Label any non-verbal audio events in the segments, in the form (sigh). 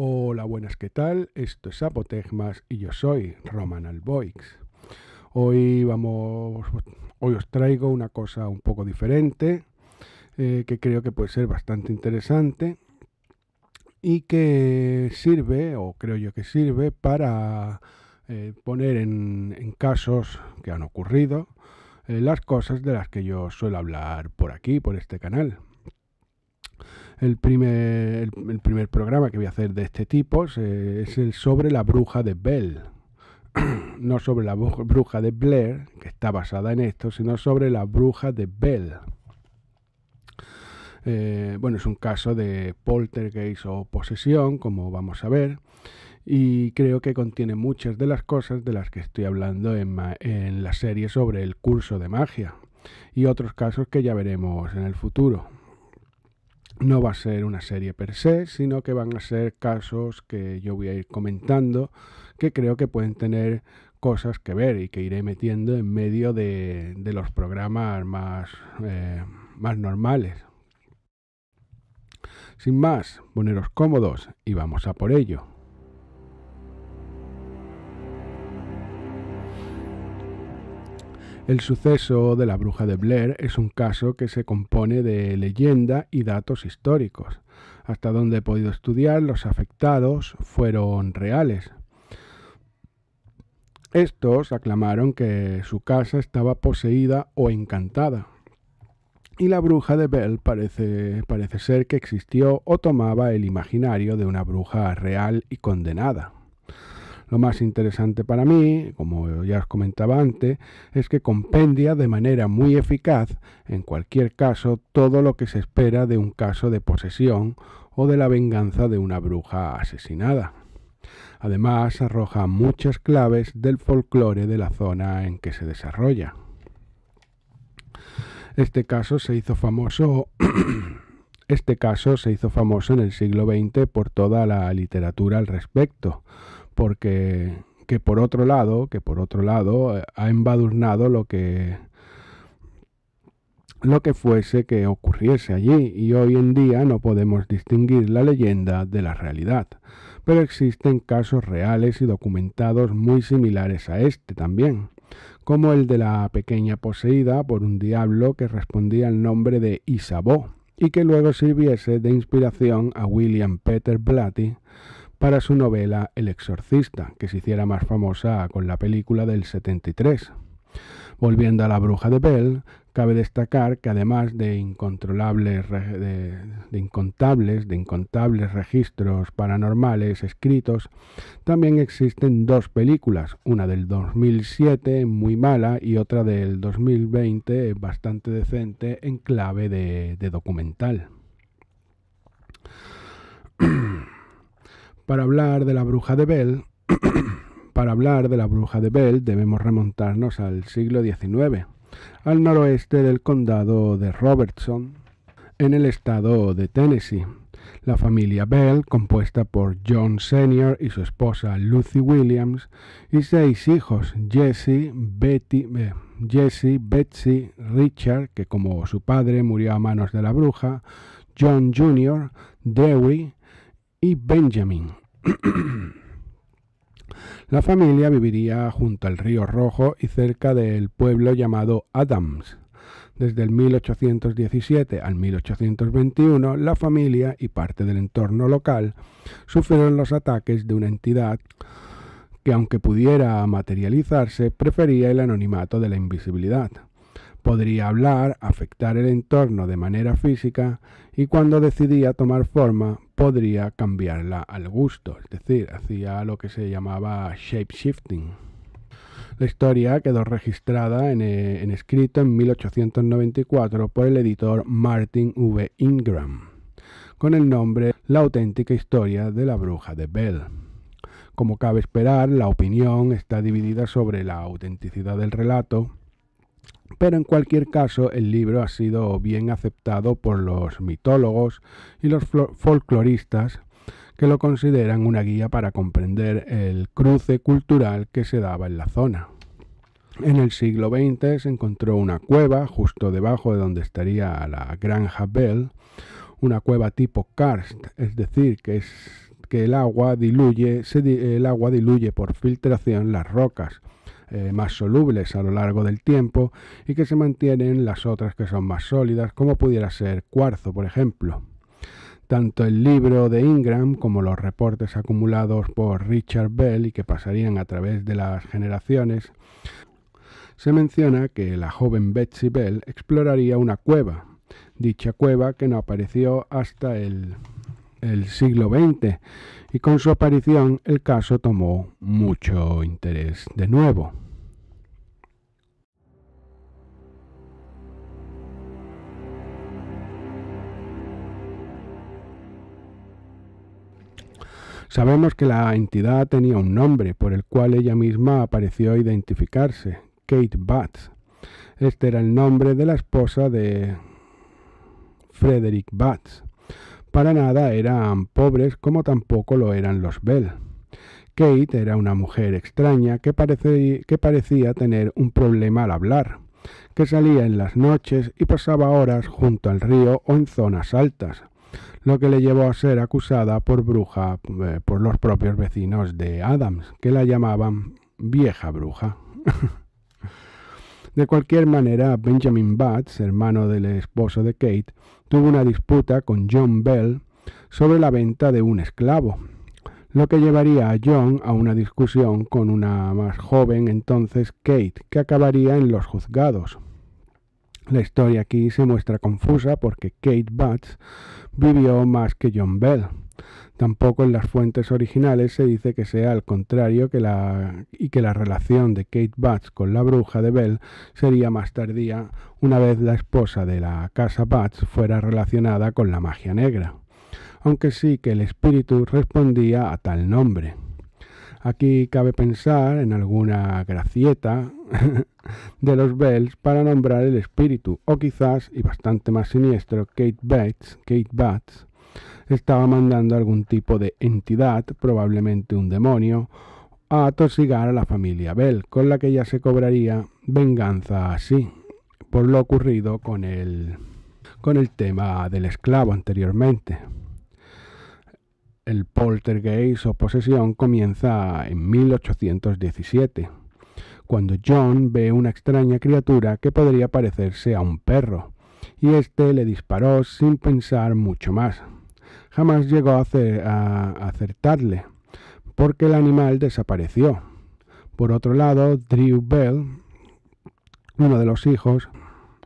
Hola, buenas, ¿qué tal? Esto es Apotegmas y yo soy Roman Alboix. Hoy vamos, hoy os traigo una cosa un poco diferente eh, que creo que puede ser bastante interesante y que sirve, o creo yo que sirve, para eh, poner en, casos que han ocurrido eh, las cosas de las que yo suelo hablar por aquí, por este canal el primer, programa que voy a hacer de este tipo, es el sobre la bruja de Bell. (clears throat) no sobre la bruja de Blair, que está basada en esto, sino sobre la bruja de Bell. Eh, bueno, es un caso de poltergeist o posesión, como vamos a ver, y creo que contiene muchas de las cosas de las que estoy hablando en la serie sobre el curso de magia y otros casos que ya veremos en el futuro no va a ser una serie per se, sino que van a ser casos que yo voy a ir comentando que creo que pueden tener cosas que ver y que iré metiendo en medio de, los programas más, eh, más normales. Sin más, poneros cómodos y vamos a por ello. El suceso de la bruja de Blair es un caso que se compone de leyenda y datos históricos. Hasta donde he podido estudiar, los afectados fueron reales. Estos aclamaron que su casa estaba poseída o encantada, y la bruja de Bell parece, parece ser que existió o tomaba el imaginario de una bruja real y condenada. Lo más interesante para mí, como ya os comentaba antes, es que compendia de manera muy eficaz, en cualquier caso, todo lo que se espera de un caso de posesión o de la venganza de una bruja asesinada. Además, arroja muchas claves del folclore de la zona en que se desarrolla. Este caso se hizo famoso (clears throat) Este caso se hizo famoso en el siglo XX por toda la literatura al respecto, porque que por otro lado, que por otro lado eh, ha embadurnado lo que lo que fuese que ocurriese allí y hoy en día no podemos distinguir la leyenda de la realidad. Pero existen casos reales y documentados muy similares a este también, como el de la pequeña poseída por un diablo que respondía al nombre de isabó y que luego sirviese de inspiración a William Peter Blatty para su novela El exorcista, que se hiciera más famosa con la película del 73. Volviendo a la bruja de Bell, cabe destacar que además de incontrolables de, incontables, de incontables registros paranormales escritos, también existen dos películas, una del 2007 muy mala y otra del 2020 bastante decente en clave de, de documental. Para hablar de la bruja de Bell, (coughs) para hablar de la bruja de Bell debemos remontarnos al siglo XIX, al noroeste del condado de Robertson, en el estado de Tennessee. La familia Bell, compuesta por John Sr. y su esposa Lucy Williams, y seis hijos, Jesse, Betty, eh, Jesse, Betsy, Richard, que como su padre murió a manos de la bruja, John Jr., Dewey, y Benjamin. La familia viviría junto al río Rojo y cerca del pueblo llamado Adams. Desde el 1817 al 1821, la familia y parte del entorno local sufrieron los ataques de una entidad que, aunque pudiera materializarse, prefería el anonimato de la invisibilidad podría hablar, afectar el entorno de manera física y cuando decidía tomar forma podría cambiarla al gusto, es decir, hacía lo que se llamaba shape shifting. La historia quedó registrada en, eh, escrito en 1894 por el editor Martin V. Ingram, con el nombre La auténtica historia de la bruja de Bell. Como cabe esperar, la opinión está dividida sobre la autenticidad del relato, pero en cualquier caso, el libro ha sido bien aceptado por los mitólogos y los folcloristas que lo consideran una guía para comprender el cruce cultural que se daba en la zona. En el siglo XX se encontró una cueva justo debajo de donde estaría la granja Bell, una cueva tipo karst, es decir, que, el, agua diluye, el agua diluye por filtración las rocas eh, más solubles a lo largo del tiempo y que se mantienen las otras que son más sólidas, como pudiera ser cuarzo, por ejemplo. Tanto el libro de Ingram como los reportes acumulados por Richard Bell y que pasarían a través de las generaciones, se menciona que la joven Betsy Bell exploraría una cueva, dicha cueva que no apareció hasta el el siglo XX y con su aparición el caso tomó mucho interés de nuevo. Sabemos que la entidad tenía un nombre por el cual ella misma apareció a identificarse, Kate Batts. Este era el nombre de la esposa de Frederick Batts. Para nada eran pobres como tampoco lo eran los Bell. Kate era una mujer extraña que, que parecía tener un problema al hablar, que salía en las noches y pasaba horas junto al río o en zonas altas, lo que le llevó a ser acusada por bruja eh, por los propios vecinos de Adams, que la llamaban vieja bruja. (laughs) de cualquier manera, Benjamin Batts, hermano del esposo de Kate, tuvo una disputa con John Bell sobre la venta de un esclavo, lo que llevaría a John a una discusión con una más joven entonces Kate, que acabaría en los juzgados. La historia aquí se muestra confusa porque Kate Butts vivió más que John Bell. Tampoco en las fuentes originales se dice que sea al contrario que la, y que la relación de Kate Batts con la bruja de Bell sería más tardía una vez la esposa de la casa Batts fuera relacionada con la magia negra, aunque sí que el espíritu respondía a tal nombre. Aquí cabe pensar en alguna gracieta (laughs) de los Bells para nombrar el espíritu, o quizás, y bastante más siniestro, Kate Bates, Kate estaba mandando algún tipo de entidad, probablemente un demonio, a atosigar a la familia Bell, con la que ya se cobraría venganza así, por lo ocurrido con el, con el tema del esclavo anteriormente. El poltergeist o posesión comienza en 1817, cuando John ve una extraña criatura que podría parecerse a un perro, y este le disparó sin pensar mucho más jamás llegó a, acertarle, porque el animal desapareció. Por otro lado, Drew Bell, uno de los hijos,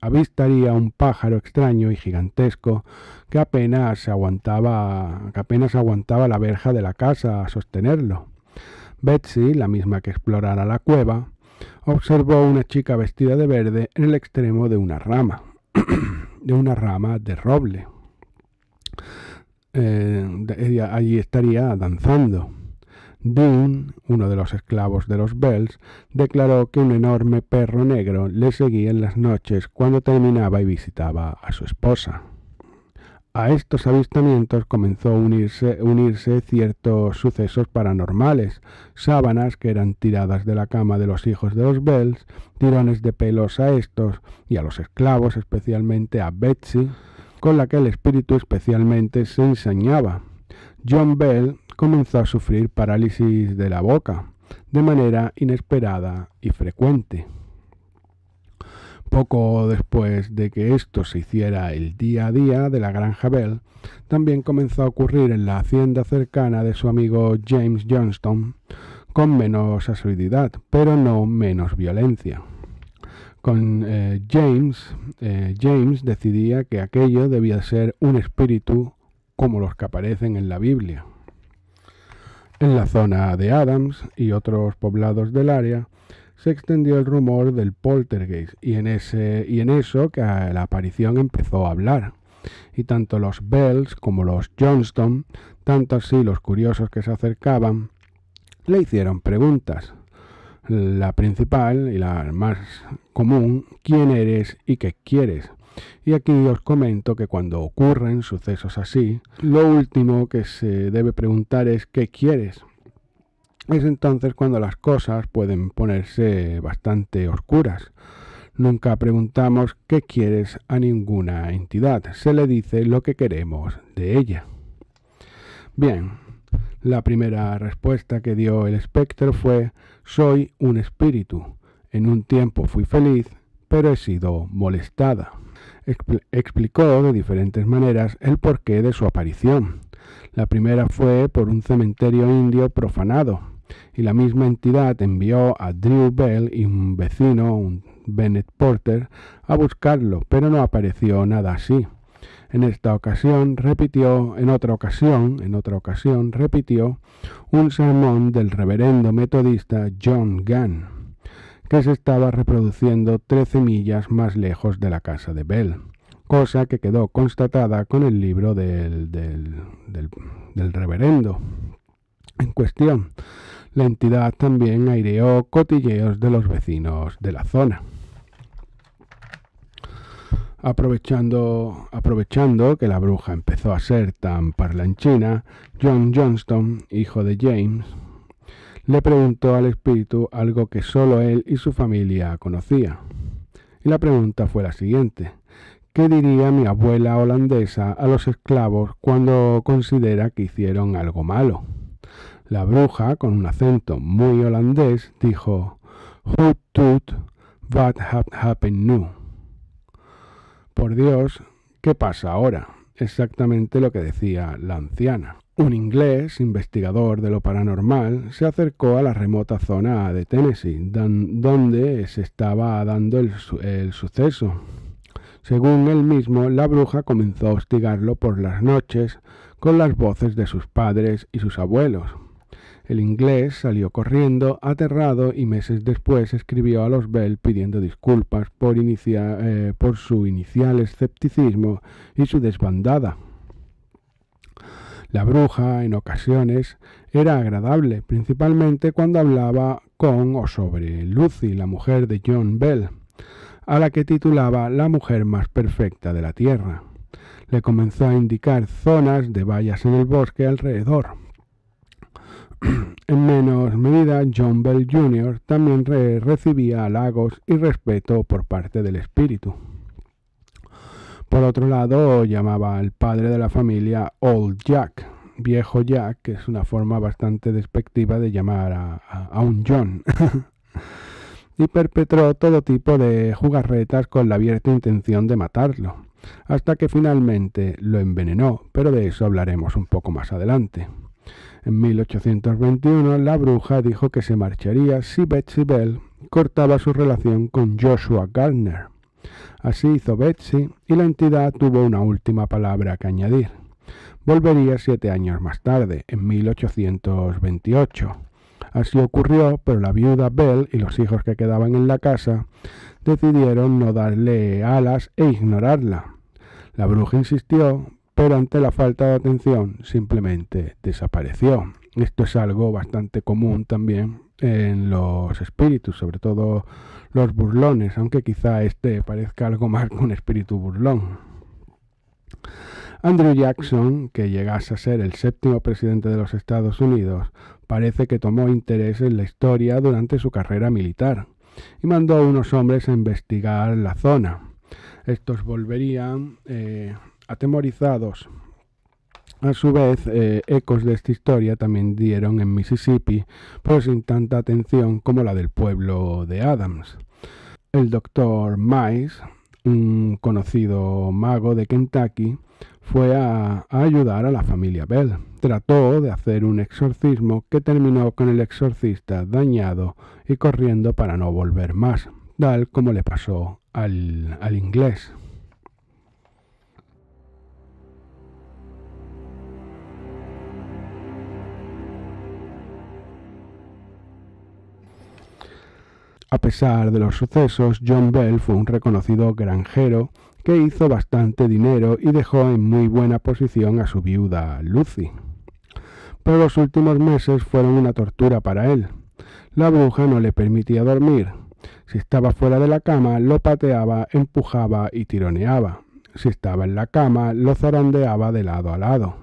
avistaría un pájaro extraño y gigantesco que apenas aguantaba, que apenas aguantaba la verja de la casa a sostenerlo. Betsy, la misma que explorara la cueva, observó una chica vestida de verde en el extremo de una rama, (clears throat) de una rama de roble. Eh, allí estaría danzando. Dean, uno de los esclavos de los Bells, declaró que un enorme perro negro le seguía en las noches cuando terminaba y visitaba a su esposa. A estos avistamientos comenzó a unirse, unirse ciertos sucesos paranormales, sábanas que eran tiradas de la cama de los hijos de los Bells, tirones de pelos a estos y a los esclavos, especialmente a Betsy, con la que el espíritu especialmente se enseñaba, John Bell comenzó a sufrir parálisis de la boca, de manera inesperada y frecuente. Poco después de que esto se hiciera el día a día de la granja Bell, también comenzó a ocurrir en la hacienda cercana de su amigo James Johnston, con menos asiduidad, pero no menos violencia con eh, James, eh, James decidía que aquello debía ser un espíritu como los que aparecen en la Biblia. En la zona de Adams y otros poblados del área se extendió el rumor del poltergeist y en, ese, y en eso que la aparición empezó a hablar. Y tanto los Bells como los Johnston, tanto así los curiosos que se acercaban, le hicieron preguntas la principal y la más común, quién eres y qué quieres. Y aquí os comento que cuando ocurren sucesos así, lo último que se debe preguntar es qué quieres. Es entonces cuando las cosas pueden ponerse bastante oscuras. Nunca preguntamos qué quieres a ninguna entidad, se le dice lo que queremos de ella. Bien, la primera respuesta que dio el espectro fue, soy un espíritu. En un tiempo fui feliz, pero he sido molestada. explicó de diferentes maneras el porqué de su aparición. La primera fue por un cementerio indio profanado, y la misma entidad envió a Drew Bell y un vecino, un Bennett Porter, a buscarlo, pero no apareció nada así. En esta ocasión repitió, en otra ocasión, en otra ocasión repitió un sermón del reverendo metodista John gann que se estaba reproduciendo 13 millas más lejos de la casa de Bell, cosa que quedó constatada con el libro del, del, del reverendo en cuestión. La entidad también aireó cotilleos de los vecinos de la zona. Aprovechando, aprovechando que la bruja empezó a ser tan parlanchina, John Johnston, hijo de James, le preguntó al espíritu algo que solo él y su familia conocía. Y la pregunta fue la siguiente. ¿Qué diría mi abuela holandesa a los esclavos cuando considera que hicieron algo malo? La bruja, con un acento muy holandés, dijo: Who tut what happened por Dios, ¿qué pasa ahora? Exactamente lo que decía la anciana. Un inglés, investigador de lo paranormal, se acercó a la remota zona de Tennessee, donde se estaba dando el, suceso. Según él mismo, la bruja comenzó a hostigarlo por las noches con las voces de sus padres y sus abuelos, el inglés salió corriendo, aterrado, y meses después escribió a los Bell pidiendo disculpas eh, por, su inicial escepticismo y su desbandada. La bruja, en ocasiones, era agradable, principalmente cuando hablaba con o sobre Lucy, la mujer de John Bell, a la que titulaba la mujer más perfecta de la Tierra. Le comenzó a indicar zonas de vallas en el bosque alrededor. (clears throat) en menor medida, John Bell Jr. también recibía halagos y respeto por parte del espíritu. Por otro lado, llamaba al padre de la familia Old Jack, viejo Jack, que es una forma bastante despectiva de llamar a, a un John. (laughs) y perpetró todo tipo de jugarretas con la abierta intención de matarlo, hasta que finalmente lo envenenó, pero de eso hablaremos un poco más adelante. En 1821, la bruja dijo que se marcharía si Betsy Bell cortaba su relación con Joshua Gardner. Así hizo Betsy y la entidad tuvo una última palabra que añadir. Volvería siete años más tarde, en 1828. Así ocurrió, pero la viuda Bell y los hijos que quedaban en la casa decidieron no darle alas e ignorarla. La bruja insistió, pero ante la falta de atención simplemente desapareció. Esto es algo bastante común también en los espíritus, sobre todo los burlones, aunque quizá este parezca algo más que un espíritu burlón. Andrew Jackson, que llegase a ser el séptimo presidente de los Estados Unidos, parece que tomó interés en la historia durante su carrera militar y mandó a unos hombres a investigar la zona. Estos volverían eh, atemorizados. A su vez, eh, ecos de esta historia también dieron en Mississippi, pero pues, sin tanta atención como la del pueblo de Adams. El doctor Mice, un conocido mago de Kentucky, fue a, ayudar a la familia Bell. Trató de hacer un exorcismo que terminó con el exorcista dañado y corriendo para no volver más, tal como le pasó al, al inglés. A pesar de los sucesos, John Bell fue un reconocido granjero que hizo bastante dinero y dejó en muy buena posición a su viuda Lucy. Pero los últimos meses fueron una tortura para él. La bruja no le permitía dormir. Si estaba fuera de la cama, lo pateaba, empujaba y tironeaba. Si estaba en la cama, lo zarandeaba de lado a lado.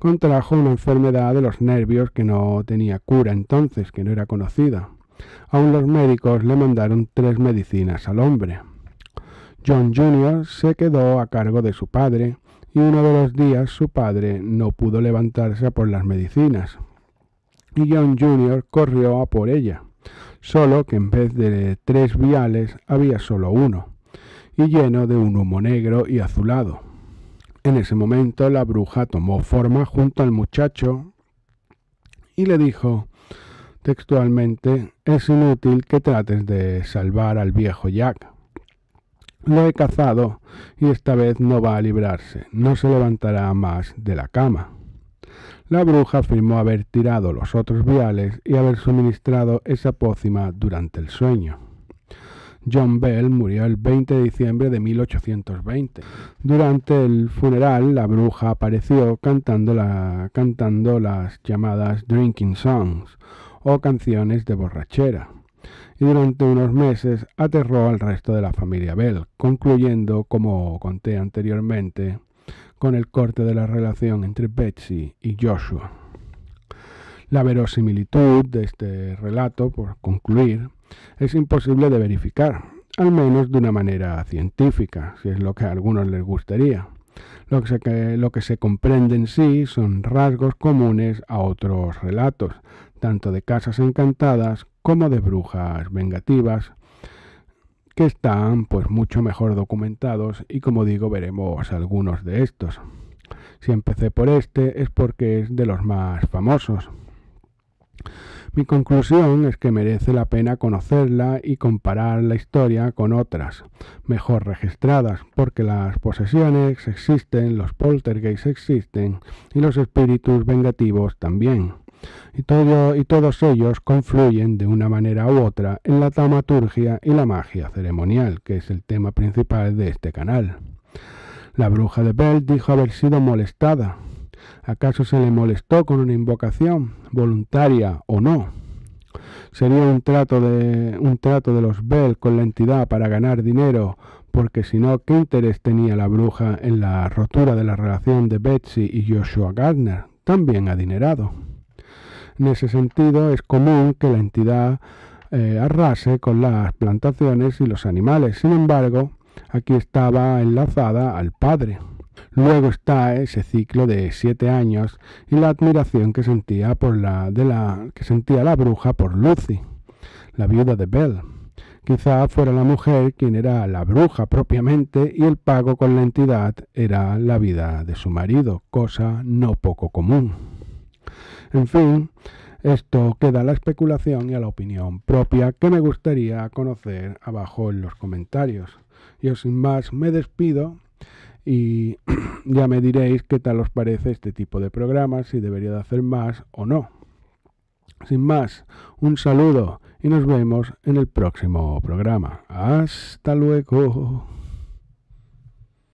Contrajo una enfermedad de los nervios que no tenía cura entonces, que no era conocida. Aún los médicos le mandaron tres medicinas al hombre. John Jr. se quedó a cargo de su padre y uno de los días su padre no pudo levantarse por las medicinas y John Jr. corrió a por ella, solo que en vez de tres viales había solo uno, y lleno de un humo negro y azulado. En ese momento la bruja tomó forma junto al muchacho y le dijo textualmente, es inútil que trates de salvar al viejo Jack. Lo he cazado y esta vez no va a librarse, no se levantará más de la cama. La bruja afirmó haber tirado los otros viales y haber suministrado esa pócima durante el sueño. John Bell murió el 20 de diciembre de 1820. Durante el funeral, la bruja apareció cantando, la, cantando las llamadas Drinking Songs, o canciones de borrachera. Y durante unos meses aterró al resto de la familia Bell, concluyendo, como conté anteriormente, con el corte de la relación entre Betsy y Joshua. La verosimilitud de este relato, por concluir, es imposible de verificar, al menos de una manera científica, si es lo que a algunos les gustaría. Lo que, se, lo que se comprende en sí son rasgos comunes a otros relatos, tanto de casas encantadas como de brujas vengativas, que están pues mucho mejor documentados y como digo veremos algunos de estos. Si empecé por este es porque es de los más famosos. Mi conclusión es que merece la pena conocerla y comparar la historia con otras, mejor registradas, porque las posesiones existen, los poltergeists existen y los espíritus vengativos también y, todo, y todos ellos confluyen de una manera u otra en la taumaturgia y la magia ceremonial, que es el tema principal de este canal. La bruja de Bell dijo haber sido molestada. ¿Acaso se le molestó con una invocación, voluntaria o no? ¿Sería un trato de, un trato de los Bell con la entidad para ganar dinero? Porque si no, ¿qué interés tenía la bruja en la rotura de la relación de Betsy y Joshua Gardner, también adinerado? En ese sentido, es común que la entidad eh, arrase con las plantaciones y los animales. Sin embargo, aquí estaba enlazada al padre. Luego está ese ciclo de siete años y la admiración que sentía, por la, de la, que sentía la bruja por Lucy, la viuda de Bell. Quizá fuera la mujer quien era la bruja propiamente y el pago con la entidad era la vida de su marido, cosa no poco común. En fin, esto queda a la especulación y a la opinión propia que me gustaría conocer abajo en los comentarios. Yo sin más me despido y (clears throat) ya me diréis qué tal os parece este tipo de programa, si debería de hacer más o no. Sin más, un saludo y nos vemos en el próximo programa. Hasta luego.